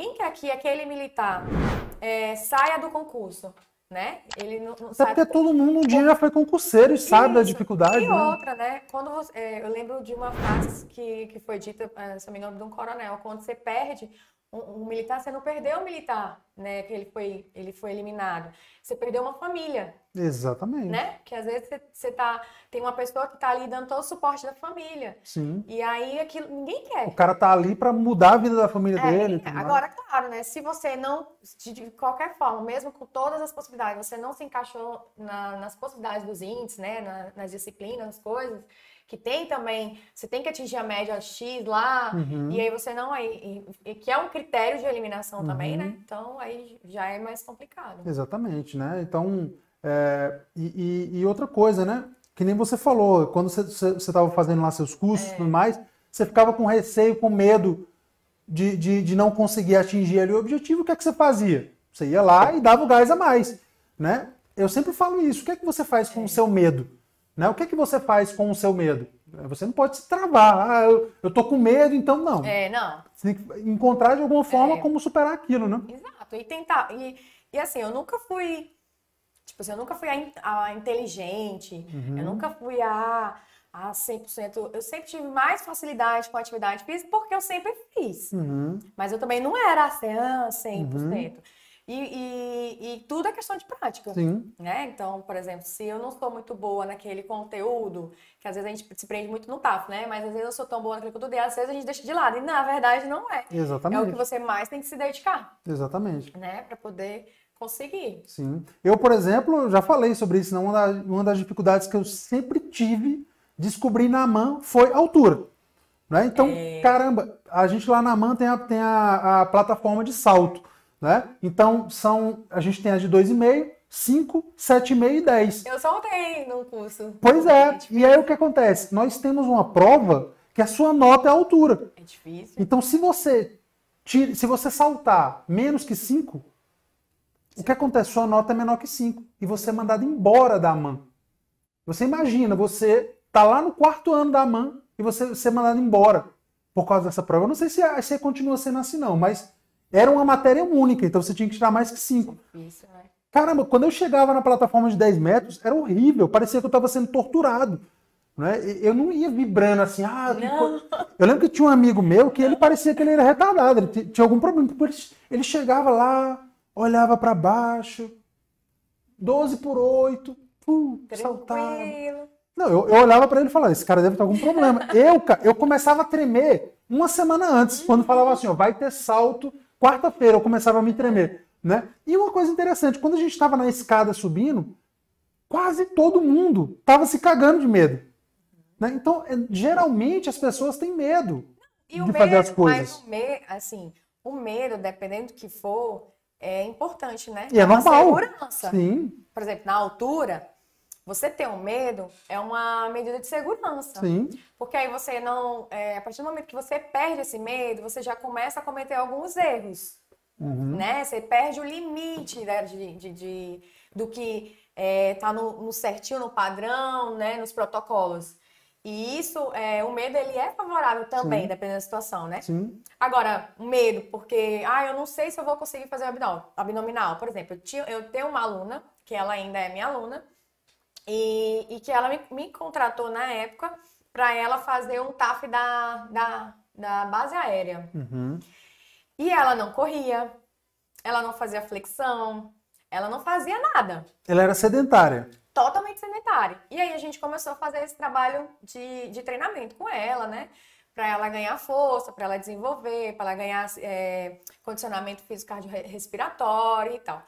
ninguém quer que aquele militar é, saia do concurso. Né? Ele não, não Até porque todo mundo um dia já foi concurseiro e Isso. sabe da dificuldade. E né? outra, né? Quando você, é, eu lembro de uma frase que, que foi dita, é, se eu me engano, de um coronel. Quando você perde um, um, militar, você não perdeu um militar, né? Que ele foi, ele foi eliminado. Você perdeu uma família. Exatamente. Né? Que às vezes você tá. Tem uma pessoa que tá ali dando todo o suporte da família. Sim. E aí aquilo ninguém quer. O cara tá ali para mudar a vida da família é, dele. Agora, mais. claro, né? Se você não, de, qualquer forma, mesmo com todas as possibilidades, você não se encaixou na, nas possibilidades dos índices, né? Na, nas disciplinas, nas coisas, que tem também, você tem que atingir a média X lá, uhum. e aí você não aí, que é um critério de eliminação uhum. também, né? Uhum. Então aí já é mais complicado. Exatamente, né? Então é, e, e, outra coisa, né? Que nem você falou, quando você estava fazendo lá seus cursos e é. tudo mais, você ficava com receio, com medo de, de, de não conseguir atingir ali o objetivo, o que é que você fazia? Você ia lá e dava o gás a mais, né? Eu sempre falo isso, o que é que você faz com o é. seu medo? Né? O que é que você faz com o seu medo? Você não pode se travar. Ah, eu, eu tô com medo, então não. É, não. Você tem que encontrar de alguma forma é. como superar aquilo, né? Exato. E tentar. E, e assim, eu nunca fui Tipo assim, eu nunca fui a, a inteligente, uhum. eu nunca fui a, a 100%. Eu sempre tive mais facilidade com atividade física porque eu sempre fiz. Uhum. Mas eu também não era a ah, 100%. Uhum. E, e, e, tudo é questão de prática. Sim. Né? Então, por exemplo, se eu não sou muito boa naquele conteúdo, que às vezes a gente se prende muito no TAF, né? Mas às vezes eu sou tão boa naquele conteúdo e às vezes a gente deixa de lado. E na verdade não é. Exatamente. É o que você mais tem que se dedicar. Exatamente. Né? Para poder conseguir. Sim. Eu, por exemplo, já falei sobre isso, não? Né? Uma, das, uma das dificuldades que eu sempre tive descobrir na mão foi altura. Né? Então, é... caramba, a gente lá na mão tem, a, tem a, a, plataforma de salto. Né? Então, são, a gente tem as de 2,5, 5, 7,5 e 10. Eu soltei no curso. Pois é. é e aí o que acontece? Nós temos uma prova que a sua nota é a altura. É difícil. Então, se você, tira, se você saltar menos que 5, o que acontece? Sua nota é menor que 5 e você é mandado embora da AMAN. Você imagina, você tá lá no quarto ano da AMAN e você ser é mandado embora por causa dessa prova. Eu não sei se, se continua sendo assim, não, mas era uma matéria única, então você tinha que tirar mais que 5. É. Caramba, quando eu chegava na plataforma de 10 metros, era horrível, parecia que eu estava sendo torturado. Né? Eu não ia vibrando assim. Ah, não. Eu lembro que tinha um amigo meu que ele parecia que ele era retardado, ele tinha algum problema. Ele chegava lá, olhava para baixo, 12 por 8, uh, saltava. Não, eu, eu olhava para ele e falava, esse cara deve ter algum problema. eu, eu começava a tremer uma semana antes, quando falava assim, ó, vai ter salto, quarta-feira eu começava a me tremer, né? E uma coisa interessante, quando a gente estava na escada subindo, quase todo mundo estava se cagando de medo. Né? Então, é, geralmente as pessoas têm medo e de fazer medo, as coisas. Mas o medo, assim, o medo, dependendo do que for, é importante, né? E é, é normal. Segurança. Sim. Por exemplo, na altura, você ter um medo é uma medida de segurança. Sim. Porque aí você não. É, a partir do momento que você perde esse medo, você já começa a cometer alguns erros. Uhum. Né? Você perde o limite né, de, de, de, do que está é, tá no, no, certinho, no padrão, né, nos protocolos. E isso, é, o medo, ele é favorável também, Sim. dependendo da situação, né? Sim. Agora, o medo, porque, ah, eu não sei se eu vou conseguir fazer abdominal. abdominal. Por exemplo, eu, tinha, eu tenho uma aluna, que ela ainda é minha aluna, e, e que ela me, me, contratou na época para ela fazer um TAF da, da, da base aérea. Uhum. E ela não corria, ela não fazia flexão, ela não fazia nada. Ela era sedentária totalmente sedentária. E aí a gente começou a fazer esse trabalho de, de treinamento com ela, né? Para ela ganhar força, para ela desenvolver, para ela ganhar é, condicionamento físico respiratório e tal.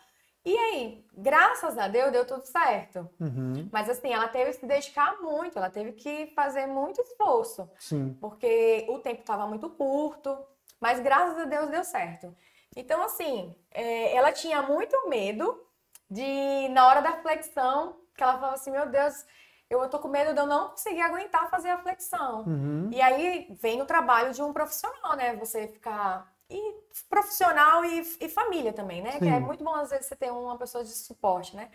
E aí, graças a Deus, deu tudo certo. Uhum. Mas assim, ela teve que se dedicar muito, ela teve que fazer muito esforço. Sim. Porque o tempo estava muito curto, mas graças a Deus deu certo. Então, assim, é, ela tinha muito medo de, na hora da flexão, que ela falava assim, meu Deus, eu tô com medo de eu não conseguir aguentar fazer a flexão. Uhum. E aí vem o trabalho de um profissional, né? Você ficar e profissional e, e família também, né? Sim. Que é muito bom às vezes você ter uma pessoa de suporte, né?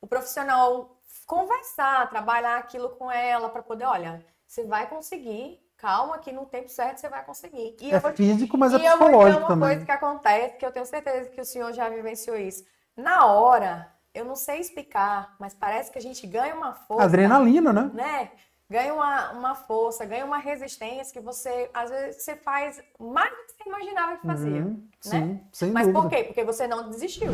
O profissional conversar, trabalhar aquilo com ela para poder, olha, você vai conseguir, calma que no tempo certo você vai conseguir. E é vou, físico, mas é psicológico também. E eu vou uma também. coisa que acontece, que eu tenho certeza que o senhor já vivenciou isso. Na hora, eu não sei explicar, mas parece que a gente ganha uma força. Adrenalina, né? né? Ganha uma, uma força, ganha uma resistência que você, às vezes, você faz mais do que você imaginava que fazia. Uhum, né? Sim, sem Mas dúvida. por quê? Porque você não desistiu.